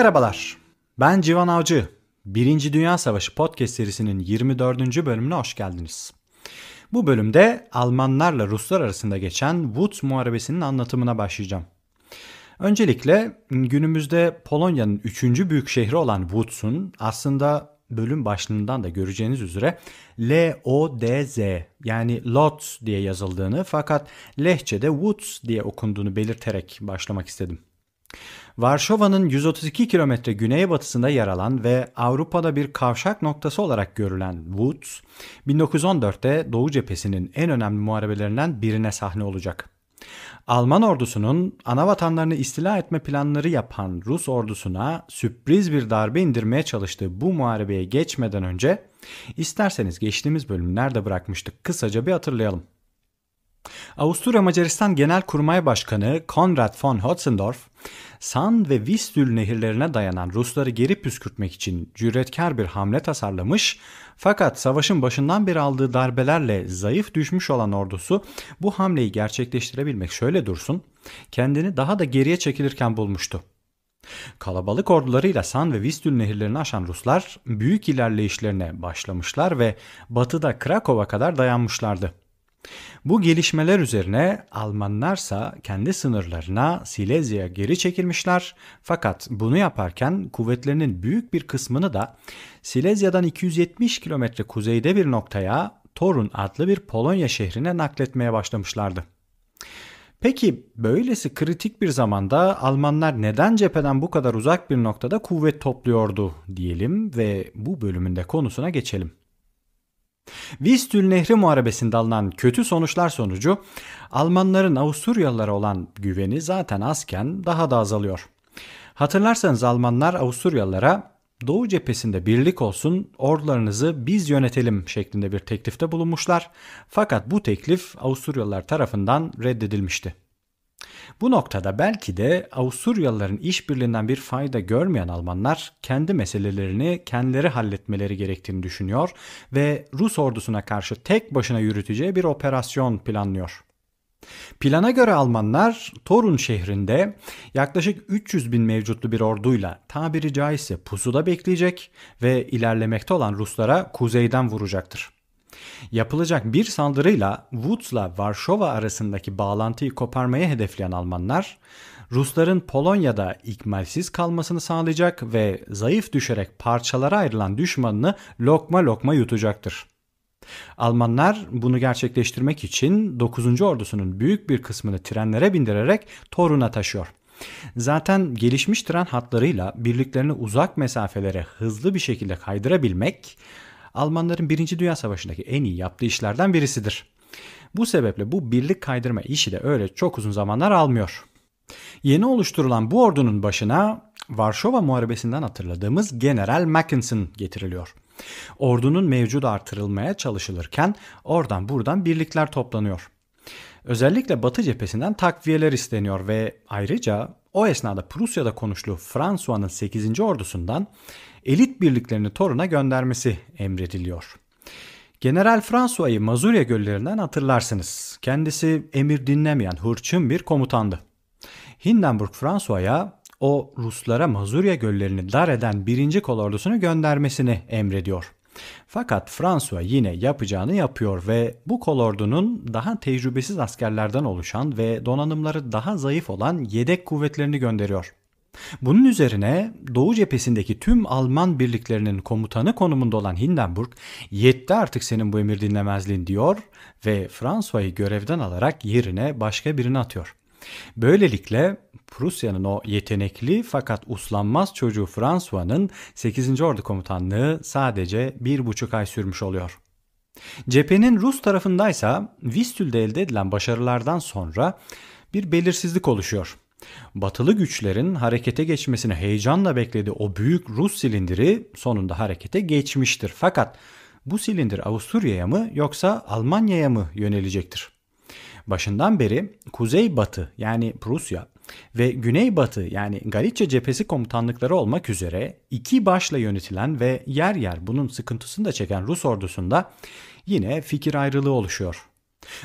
Merhabalar, ben Civan Avcı. Birinci Dünya Savaşı podcast serisinin 24. bölümüne hoş geldiniz. Bu bölümde Almanlarla Ruslar arasında geçen Wutz Muharebesi'nin anlatımına başlayacağım. Öncelikle günümüzde Polonya'nın 3. büyük şehri olan Wutz'un aslında bölüm başlığından da göreceğiniz üzere L-O-D-Z yani Lotz diye yazıldığını fakat lehçede Wutz diye okunduğunu belirterek başlamak istedim. Varşova'nın 132 kilometre güneybatısında yer alan ve Avrupa'da bir kavşak noktası olarak görülen Woods, 1914'te Doğu Cephesi'nin en önemli muharebelerinden birine sahne olacak. Alman ordusunun ana vatanlarını istila etme planları yapan Rus ordusuna sürpriz bir darbe indirmeye çalıştığı bu muharebeye geçmeden önce isterseniz geçtiğimiz bölümlerde bırakmıştık kısaca bir hatırlayalım. Avusturya Macaristan Genel Kurmay Başkanı Konrad von Hotzendorf, San ve Vistül nehirlerine dayanan Rusları geri püskürtmek için cüretkar bir hamle tasarlamış fakat savaşın başından beri aldığı darbelerle zayıf düşmüş olan ordusu bu hamleyi gerçekleştirebilmek şöyle dursun, kendini daha da geriye çekilirken bulmuştu. Kalabalık ordularıyla San ve Vistül nehirlerini aşan Ruslar büyük ilerleyişlerine başlamışlar ve batıda Krakow'a kadar dayanmışlardı. Bu gelişmeler üzerine Almanlarsa kendi sınırlarına Silezya'ya geri çekilmişler fakat bunu yaparken kuvvetlerinin büyük bir kısmını da Silezya'dan 270 kilometre kuzeyde bir noktaya Torun adlı bir Polonya şehrine nakletmeye başlamışlardı. Peki böylesi kritik bir zamanda Almanlar neden cepheden bu kadar uzak bir noktada kuvvet topluyordu diyelim ve bu bölümünde konusuna geçelim. Vistül Nehri Muharebesi'nde alınan kötü sonuçlar sonucu Almanların Avusturyalılara olan güveni zaten azken daha da azalıyor. Hatırlarsanız Almanlar Avusturyalılara Doğu cephesinde birlik olsun, ordularınızı biz yönetelim şeklinde bir teklifte bulunmuşlar. Fakat bu teklif Avusturyalılar tarafından reddedilmişti. Bu noktada belki de Avusturyalıların işbirliğinden bir fayda görmeyen Almanlar kendi meselelerini kendileri halletmeleri gerektiğini düşünüyor ve Rus ordusuna karşı tek başına yürüteceği bir operasyon planlıyor. Plana göre Almanlar Torun şehrinde yaklaşık 300 bin mevcutlu bir orduyla tabiri caizse pusuda bekleyecek ve ilerlemekte olan Ruslara kuzeyden vuracaktır. Yapılacak bir saldırıyla Woods'la Varşova arasındaki bağlantıyı koparmaya hedefleyen Almanlar, Rusların Polonya'da ikmalsiz kalmasını sağlayacak ve zayıf düşerek parçalara ayrılan düşmanını lokma lokma yutacaktır. Almanlar bunu gerçekleştirmek için 9. ordusunun büyük bir kısmını trenlere bindirerek Torun'a taşıyor. Zaten gelişmiş tren hatlarıyla birliklerini uzak mesafelere hızlı bir şekilde kaydırabilmek Almanların 1. Dünya Savaşı'ndaki en iyi yaptığı işlerden birisidir. Bu sebeple bu birlik kaydırma işi de öyle çok uzun zamanlar almıyor. Yeni oluşturulan bu ordunun başına Varşova Muharebesi'nden hatırladığımız General Mackensen getiriliyor. Ordunun mevcudu artırılmaya çalışılırken oradan buradan birlikler toplanıyor. Özellikle Batı cephesinden takviyeler isteniyor ve ayrıca o esnada Prusya'da konuşlu Fransua'nın 8. ordusundan elit birliklerini Torun'a göndermesi emrediliyor. General Fransua'yı Mazurya göllerinden hatırlarsınız. Kendisi emir dinlemeyen hırçın bir komutandı. Hindenburg Fransua'ya o Ruslara Mazurya göllerini dar eden birinci kol ordusunu göndermesini emrediyor. Fakat François yine yapacağını yapıyor ve bu kolordunun daha tecrübesiz askerlerden oluşan ve donanımları daha zayıf olan yedek kuvvetlerini gönderiyor. Bunun üzerine Doğu cephesindeki tüm Alman birliklerinin komutanı konumunda olan Hindenburg yetti artık senin bu emir dinlemezliğin diyor ve François'ı görevden alarak yerine başka birini atıyor. Böylelikle Prusya'nın o yetenekli fakat uslanmaz çocuğu François'nın 8. Ordu Komutanlığı sadece 1,5 ay sürmüş oluyor. Cephenin Rus tarafındaysa Vistül'de elde edilen başarılardan sonra bir belirsizlik oluşuyor. Batılı güçlerin harekete geçmesini heyecanla beklediği o büyük Rus silindiri sonunda harekete geçmiştir. Fakat bu silindir Avusturya'ya mı yoksa Almanya'ya mı yönelecektir? Başından beri kuzey-batı yani Prusya ve güneybatı yani Galicia cephesi komutanlıkları olmak üzere iki başla yönetilen ve yer yer bunun sıkıntısını da çeken Rus ordusunda yine fikir ayrılığı oluşuyor.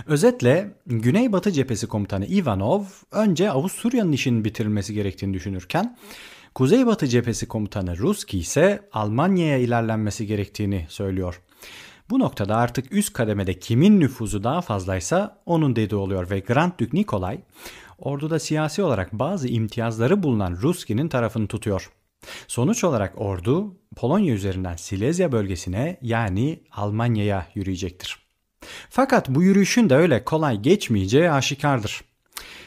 Özetle Güneybatı cephesi komutanı Ivanov önce Avusturya'nın işinin bitirilmesi gerektiğini düşünürken Kuzeybatı cephesi komutanı Ruski ise Almanya'ya ilerlenmesi gerektiğini söylüyor. Bu noktada artık üst kademede kimin nüfuzu daha fazlaysa onun dediği oluyor ve Grand Duke Nikolay orduda siyasi olarak bazı imtiyazları bulunan Ruski'nin tarafını tutuyor. Sonuç olarak ordu Polonya üzerinden Silezya bölgesine yani Almanya'ya yürüyecektir. Fakat bu yürüyüşün de öyle kolay geçmeyeceği aşikardır.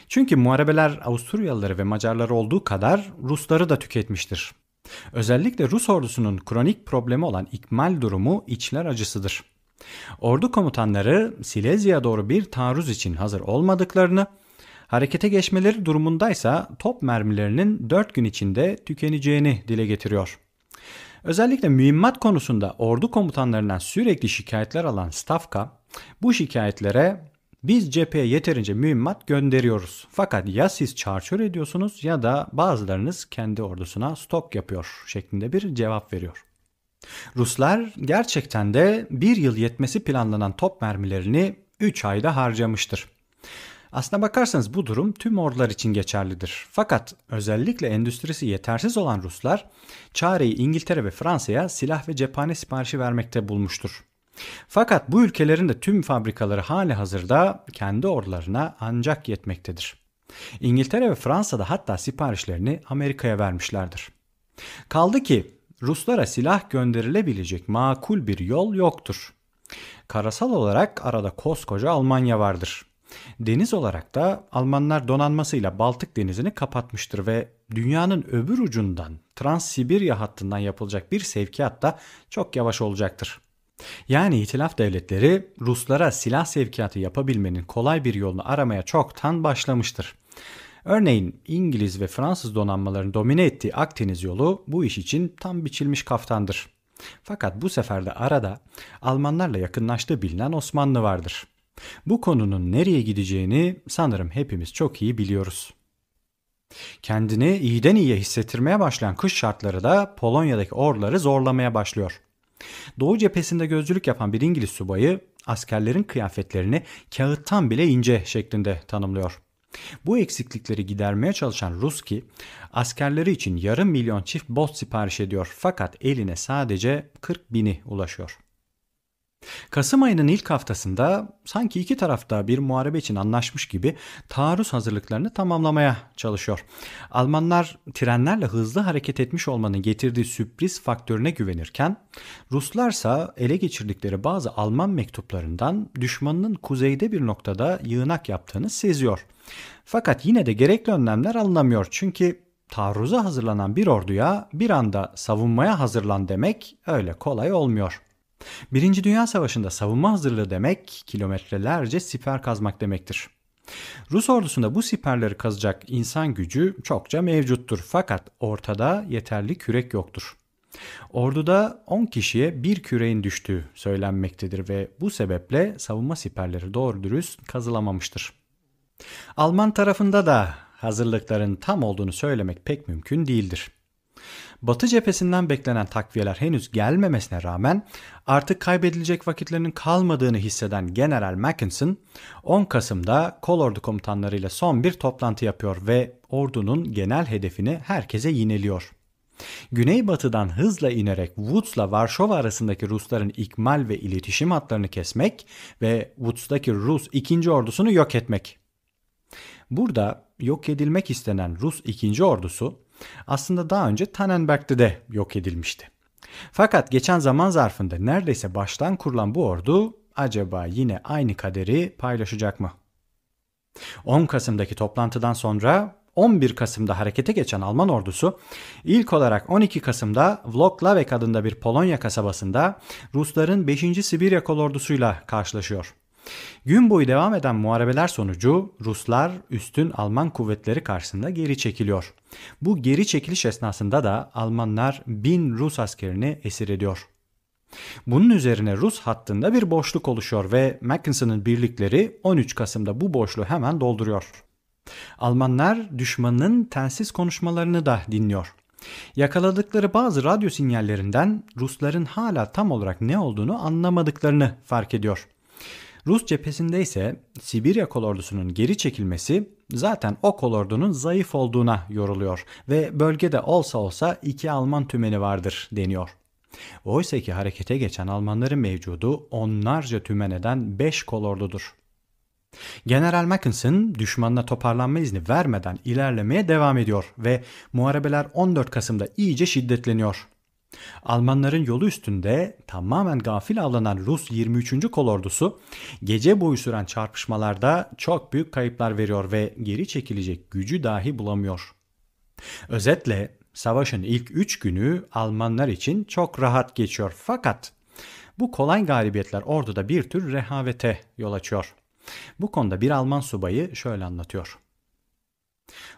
Çünkü muharebeler Avusturyalıları ve Macarları olduğu kadar Rusları da tüketmiştir. Özellikle Rus ordusunun kronik problemi olan ikmal durumu içler acısıdır. Ordu komutanları Silezya'ya doğru bir taarruz için hazır olmadıklarını, harekete geçmeleri durumundaysa top mermilerinin 4 gün içinde tükeneceğini dile getiriyor. Özellikle mühimmat konusunda ordu komutanlarından sürekli şikayetler alan Stavka bu şikayetlere biz cepheye yeterince mühimmat gönderiyoruz. Fakat ya siz çarçur ediyorsunuz ya da bazılarınız kendi ordusuna stok yapıyor şeklinde bir cevap veriyor. Ruslar gerçekten de bir yıl yetmesi planlanan top mermilerini 3 ayda harcamıştır. Aslına bakarsanız bu durum tüm ordular için geçerlidir. Fakat özellikle endüstrisi yetersiz olan Ruslar çareyi İngiltere ve Fransa'ya silah ve cephane siparişi vermekte bulmuştur. Fakat bu ülkelerin de tüm fabrikaları hali hazırda kendi ordularına ancak yetmektedir. İngiltere ve Fransa'da hatta siparişlerini Amerika'ya vermişlerdir. Kaldı ki Ruslara silah gönderilebilecek makul bir yol yoktur. Karasal olarak arada koskoca Almanya vardır. Deniz olarak da Almanlar donanmasıyla Baltık denizini kapatmıştır ve dünyanın öbür ucundan trans hattından yapılacak bir sevkiyat da çok yavaş olacaktır. Yani itilaf devletleri Ruslara silah sevkiyatı yapabilmenin kolay bir yolunu aramaya çoktan başlamıştır. Örneğin İngiliz ve Fransız donanmalarının domine ettiği Akdeniz yolu bu iş için tam biçilmiş kaftandır. Fakat bu sefer de arada Almanlarla yakınlaştığı bilinen Osmanlı vardır. Bu konunun nereye gideceğini sanırım hepimiz çok iyi biliyoruz. Kendini iyiden iyiye hissettirmeye başlayan kış şartları da Polonya'daki orları zorlamaya başlıyor. Doğu cephesinde gözcülük yapan bir İngiliz subayı askerlerin kıyafetlerini kağıttan bile ince şeklinde tanımlıyor. Bu eksiklikleri gidermeye çalışan Ruski askerleri için yarım milyon çift bot sipariş ediyor fakat eline sadece 40 bini ulaşıyor. Kasım ayının ilk haftasında sanki iki tarafta bir muharebe için anlaşmış gibi taarruz hazırlıklarını tamamlamaya çalışıyor. Almanlar trenlerle hızlı hareket etmiş olmanın getirdiği sürpriz faktörüne güvenirken Ruslarsa ele geçirdikleri bazı Alman mektuplarından düşmanının kuzeyde bir noktada yığınak yaptığını seziyor. Fakat yine de gerekli önlemler alınamıyor çünkü taarruza hazırlanan bir orduya bir anda savunmaya hazırlan demek öyle kolay olmuyor. Birinci Dünya Savaşı'nda savunma hazırlığı demek kilometrelerce siper kazmak demektir. Rus ordusunda bu siperleri kazacak insan gücü çokça mevcuttur fakat ortada yeterli kürek yoktur. Orduda 10 kişiye bir küreğin düştüğü söylenmektedir ve bu sebeple savunma siperleri doğru dürüst kazılamamıştır. Alman tarafında da hazırlıkların tam olduğunu söylemek pek mümkün değildir. Batı cephesinden beklenen takviyeler henüz gelmemesine rağmen artık kaybedilecek vakitlerinin kalmadığını hisseden General Mackinson 10 Kasım'da kol ordu komutanlarıyla son bir toplantı yapıyor ve ordunun genel hedefini herkese yineliyor. Güneybatıdan hızla inerek Woods'la Varşova arasındaki Rusların ikmal ve iletişim hatlarını kesmek ve Woods'daki Rus 2. ordusunu yok etmek. Burada yok edilmek istenen Rus 2. ordusu aslında daha önce Tannenberg'de de yok edilmişti. Fakat geçen zaman zarfında neredeyse baştan kurulan bu ordu acaba yine aynı kaderi paylaşacak mı? 10 Kasım'daki toplantıdan sonra 11 Kasım'da harekete geçen Alman ordusu ilk olarak 12 Kasım'da Vloklavek adında bir Polonya kasabasında Rusların 5. Sibirya kolordusuyla karşılaşıyor. Gün boyu devam eden muharebeler sonucu Ruslar üstün Alman kuvvetleri karşısında geri çekiliyor. Bu geri çekiliş esnasında da Almanlar bin Rus askerini esir ediyor. Bunun üzerine Rus hattında bir boşluk oluşuyor ve Mackensen'ın birlikleri 13 Kasım'da bu boşluğu hemen dolduruyor. Almanlar düşmanın tensiz konuşmalarını da dinliyor. Yakaladıkları bazı radyo sinyallerinden Rusların hala tam olarak ne olduğunu anlamadıklarını fark ediyor. Rus cephesinde ise Sibirya kolordusunun geri çekilmesi zaten o kolordunun zayıf olduğuna yoruluyor ve bölgede olsa olsa iki Alman tümeni vardır deniyor. Oysa ki harekete geçen Almanların mevcudu onlarca tümeneden eden 5 kolordudur. General Mackensen düşmanına toparlanma izni vermeden ilerlemeye devam ediyor ve muharebeler 14 Kasım'da iyice şiddetleniyor. Almanların yolu üstünde tamamen gafil avlanan Rus 23. kolordusu gece boyu süren çarpışmalarda çok büyük kayıplar veriyor ve geri çekilecek gücü dahi bulamıyor. Özetle savaşın ilk 3 günü Almanlar için çok rahat geçiyor fakat bu kolay galibiyetler orduda bir tür rehavete yol açıyor. Bu konuda bir Alman subayı şöyle anlatıyor.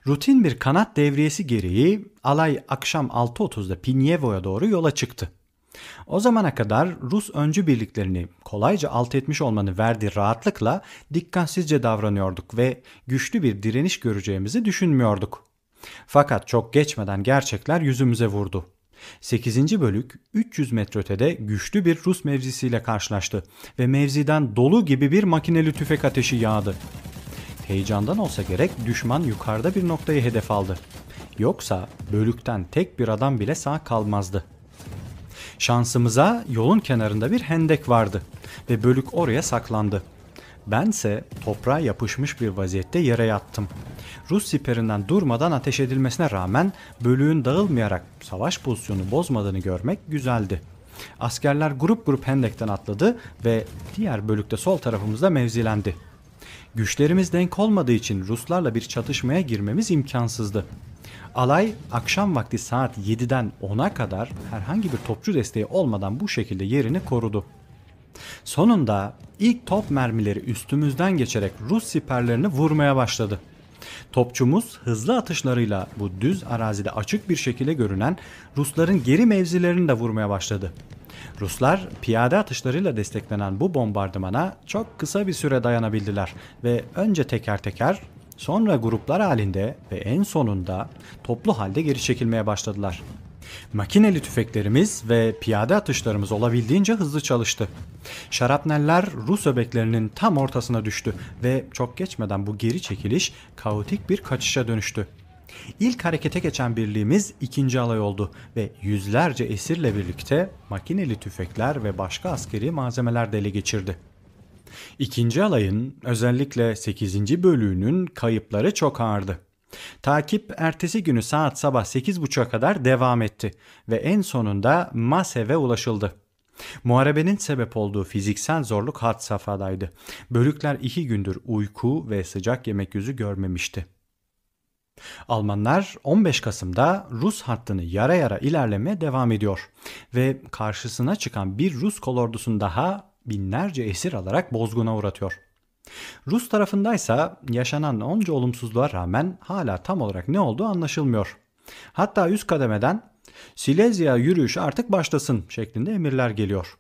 Rutin bir kanat devriyesi gereği alay akşam 6.30'da Pinyevo'ya doğru yola çıktı. O zamana kadar Rus öncü birliklerini kolayca alt etmiş olmanı verdiği rahatlıkla dikkatsizce davranıyorduk ve güçlü bir direniş göreceğimizi düşünmüyorduk. Fakat çok geçmeden gerçekler yüzümüze vurdu. 8. bölük 300 metre ötede güçlü bir Rus mevzisiyle karşılaştı ve mevziden dolu gibi bir makineli tüfek ateşi yağdı. Heyecandan olsa gerek düşman yukarıda bir noktayı hedef aldı. Yoksa bölükten tek bir adam bile sağ kalmazdı. Şansımıza yolun kenarında bir hendek vardı ve bölük oraya saklandı. Bense toprağa yapışmış bir vaziyette yere yattım. Rus siperinden durmadan ateş edilmesine rağmen bölüğün dağılmayarak savaş pozisyonu bozmadığını görmek güzeldi. Askerler grup grup hendekten atladı ve diğer bölükte sol tarafımızda mevzilendi. Güçlerimiz denk olmadığı için Ruslarla bir çatışmaya girmemiz imkansızdı. Alay akşam vakti saat 7'den 10'a kadar herhangi bir topçu desteği olmadan bu şekilde yerini korudu. Sonunda ilk top mermileri üstümüzden geçerek Rus siperlerini vurmaya başladı. Topçumuz hızlı atışlarıyla bu düz arazide açık bir şekilde görünen Rusların geri mevzilerini de vurmaya başladı. Ruslar piyade atışlarıyla desteklenen bu bombardımana çok kısa bir süre dayanabildiler ve önce teker teker sonra gruplar halinde ve en sonunda toplu halde geri çekilmeye başladılar. Makineli tüfeklerimiz ve piyade atışlarımız olabildiğince hızlı çalıştı. Şarapneller Rus öbeklerinin tam ortasına düştü ve çok geçmeden bu geri çekiliş kaotik bir kaçışa dönüştü. İlk harekete geçen birliğimiz ikinci alay oldu ve yüzlerce esirle birlikte makineli tüfekler ve başka askeri malzemeler de ele geçirdi. İkinci alayın özellikle 8. bölüğünün kayıpları çok ağırdı. Takip ertesi günü saat sabah 8.30'a kadar devam etti ve en sonunda Masev'e ulaşıldı. Muharebenin sebep olduğu fiziksel zorluk had safhadaydı. Bölükler iki gündür uyku ve sıcak yemek yüzü görmemişti. Almanlar 15 Kasım'da Rus hattını yara yara ilerleme devam ediyor ve karşısına çıkan bir Rus kolordusunu daha binlerce esir alarak bozguna uğratıyor. Rus tarafındaysa yaşanan onca olumsuzluğa rağmen hala tam olarak ne olduğu anlaşılmıyor. Hatta üst kademeden Silezya yürüyüşü artık başlasın şeklinde emirler geliyor.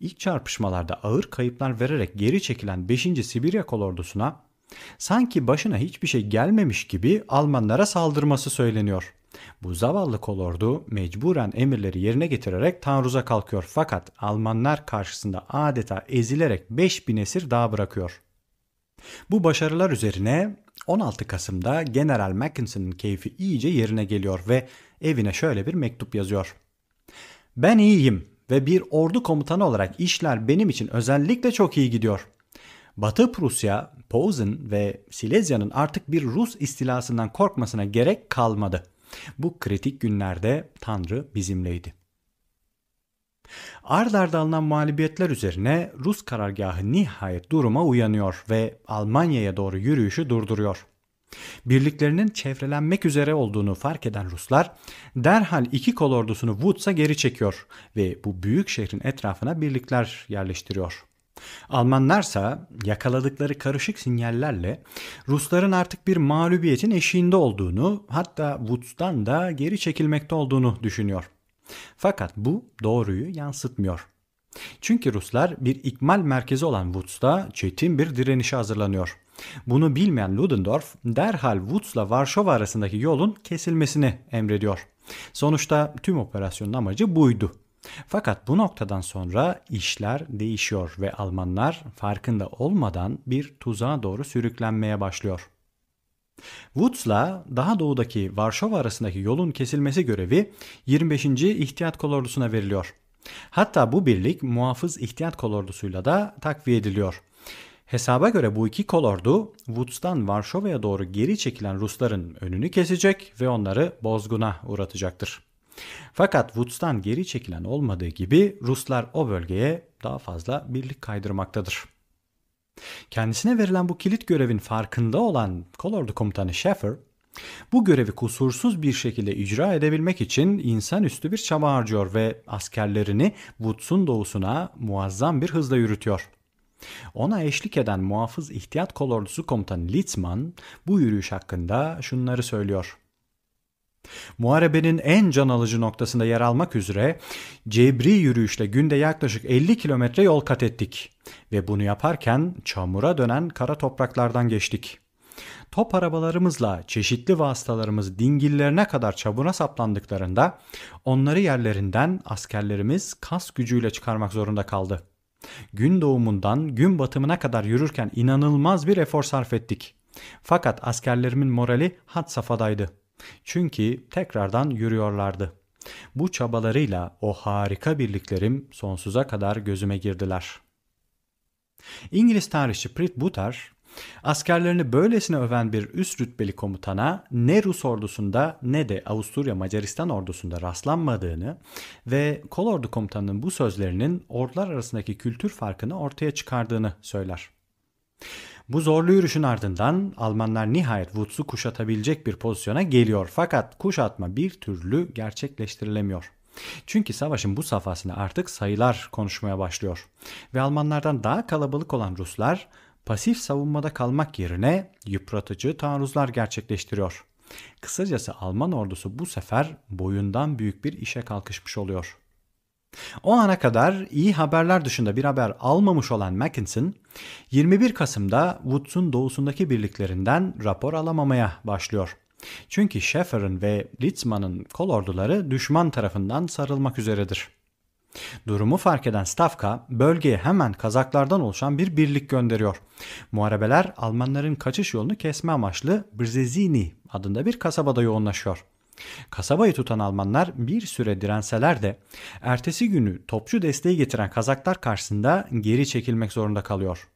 İlk çarpışmalarda ağır kayıplar vererek geri çekilen 5. Sibirya kolordusuna Sanki başına hiçbir şey gelmemiş gibi Almanlara saldırması söyleniyor. Bu zavallı kolordu mecburen emirleri yerine getirerek taarruza kalkıyor fakat Almanlar karşısında adeta ezilerek 5000 esir daha bırakıyor. Bu başarılar üzerine 16 Kasım'da General Mackensen'ın keyfi iyice yerine geliyor ve evine şöyle bir mektup yazıyor. Ben iyiyim ve bir ordu komutanı olarak işler benim için özellikle çok iyi gidiyor. Batı Prusya, Posen ve Silesya'nın artık bir Rus istilasından korkmasına gerek kalmadı. Bu kritik günlerde Tanrı bizimleydi. Ard arda alınan mağlubiyetler üzerine Rus karargahı nihayet duruma uyanıyor ve Almanya'ya doğru yürüyüşü durduruyor. Birliklerinin çevrelenmek üzere olduğunu fark eden Ruslar derhal iki kol ordusunu Woods'a geri çekiyor ve bu büyük şehrin etrafına birlikler yerleştiriyor. Almanlarsa yakaladıkları karışık sinyallerle Rusların artık bir mağlubiyetin eşiğinde olduğunu hatta Wutz'dan da geri çekilmekte olduğunu düşünüyor. Fakat bu doğruyu yansıtmıyor. Çünkü Ruslar bir ikmal merkezi olan Wutz'da çetin bir direnişe hazırlanıyor. Bunu bilmeyen Ludendorff derhal Wutz'la Varşova arasındaki yolun kesilmesini emrediyor. Sonuçta tüm operasyonun amacı buydu fakat bu noktadan sonra işler değişiyor ve Almanlar farkında olmadan bir tuzağa doğru sürüklenmeye başlıyor. Wutz'la daha doğudaki Varşova arasındaki yolun kesilmesi görevi 25. İhtiyat Kolordusuna veriliyor. Hatta bu birlik Muhafız İhtiyat Kolordusuyla da takviye ediliyor. Hesaba göre bu iki kolordu Wutz'tan Varşova'ya doğru geri çekilen Rusların önünü kesecek ve onları bozguna uğratacaktır. Fakat Woods'tan geri çekilen olmadığı gibi Ruslar o bölgeye daha fazla birlik kaydırmaktadır. Kendisine verilen bu kilit görevin farkında olan kolordu komutanı Sheffer, bu görevi kusursuz bir şekilde icra edebilmek için insanüstü bir çaba harcıyor ve askerlerini Woods'un doğusuna muazzam bir hızla yürütüyor. Ona eşlik eden muhafız ihtiyat kolordusu komutanı Litzman bu yürüyüş hakkında şunları söylüyor. Muharebenin en can alıcı noktasında yer almak üzere cebri yürüyüşle günde yaklaşık 50 kilometre yol kat ettik ve bunu yaparken çamura dönen kara topraklardan geçtik. Top arabalarımızla çeşitli vasıtalarımız dingillerine kadar çabuna saplandıklarında onları yerlerinden askerlerimiz kas gücüyle çıkarmak zorunda kaldı. Gün doğumundan gün batımına kadar yürürken inanılmaz bir efor sarf ettik. Fakat askerlerimin morali had safhadaydı.'' Çünkü tekrardan yürüyorlardı. Bu çabalarıyla o harika birliklerim sonsuza kadar gözüme girdiler. İngiliz tarihçi Prit Butar, askerlerini böylesine öven bir üst rütbeli komutana ne Rus ordusunda ne de Avusturya Macaristan ordusunda rastlanmadığını ve kolordu komutanının bu sözlerinin ordular arasındaki kültür farkını ortaya çıkardığını söyler. Bu zorlu yürüyüşün ardından Almanlar nihayet Wutz'u kuşatabilecek bir pozisyona geliyor. Fakat kuşatma bir türlü gerçekleştirilemiyor. Çünkü savaşın bu safhasında artık sayılar konuşmaya başlıyor. Ve Almanlardan daha kalabalık olan Ruslar pasif savunmada kalmak yerine yıpratıcı taarruzlar gerçekleştiriyor. Kısacası Alman ordusu bu sefer boyundan büyük bir işe kalkışmış oluyor. O ana kadar iyi haberler dışında bir haber almamış olan Mackinson, 21 Kasım'da Woods'un doğusundaki birliklerinden rapor alamamaya başlıyor. Çünkü Sheffer'ın ve Litzman'ın kol orduları düşman tarafından sarılmak üzeredir. Durumu fark eden Stavka bölgeye hemen Kazaklardan oluşan bir birlik gönderiyor. Muharebeler Almanların kaçış yolunu kesme amaçlı Brzezini adında bir kasabada yoğunlaşıyor. Kasabayı tutan Almanlar bir süre direnseler de ertesi günü topçu desteği getiren Kazaklar karşısında geri çekilmek zorunda kalıyor.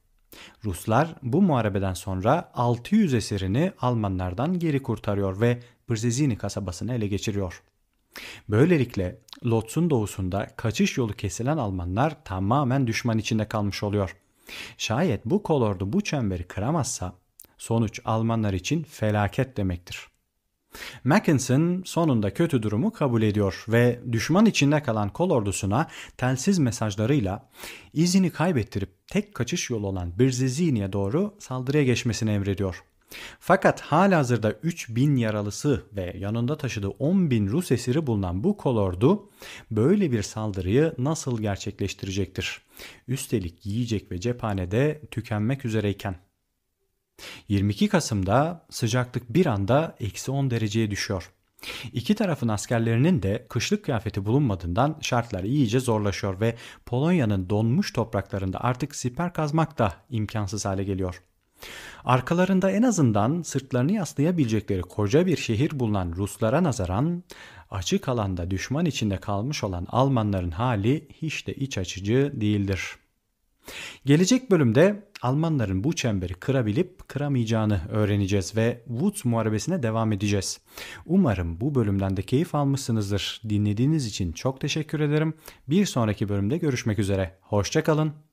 Ruslar bu muharebeden sonra 600 eserini Almanlardan geri kurtarıyor ve Brzezini kasabasını ele geçiriyor. Böylelikle Lotz'un doğusunda kaçış yolu kesilen Almanlar tamamen düşman içinde kalmış oluyor. Şayet bu kolordu bu çemberi kıramazsa sonuç Almanlar için felaket demektir.'' Mackensen sonunda kötü durumu kabul ediyor ve düşman içinde kalan kol ordusuna telsiz mesajlarıyla izini kaybettirip tek kaçış yolu olan Birzizini'ye doğru saldırıya geçmesini emrediyor. Fakat halihazırda 3000 yaralısı ve yanında taşıdığı 10.000 Rus esiri bulunan bu kolordu böyle bir saldırıyı nasıl gerçekleştirecektir? Üstelik yiyecek ve cephanede tükenmek üzereyken. 22 Kasım'da sıcaklık bir anda eksi 10 dereceye düşüyor. İki tarafın askerlerinin de kışlık kıyafeti bulunmadığından şartlar iyice zorlaşıyor ve Polonya'nın donmuş topraklarında artık siper kazmak da imkansız hale geliyor. Arkalarında en azından sırtlarını yaslayabilecekleri koca bir şehir bulunan Ruslara nazaran açık alanda düşman içinde kalmış olan Almanların hali hiç de iç açıcı değildir.'' Gelecek bölümde Almanların bu çemberi kırabilip kıramayacağını öğreneceğiz ve Woods muharebesine devam edeceğiz. Umarım bu bölümden de keyif almışsınızdır. Dinlediğiniz için çok teşekkür ederim. Bir sonraki bölümde görüşmek üzere. Hoşçakalın.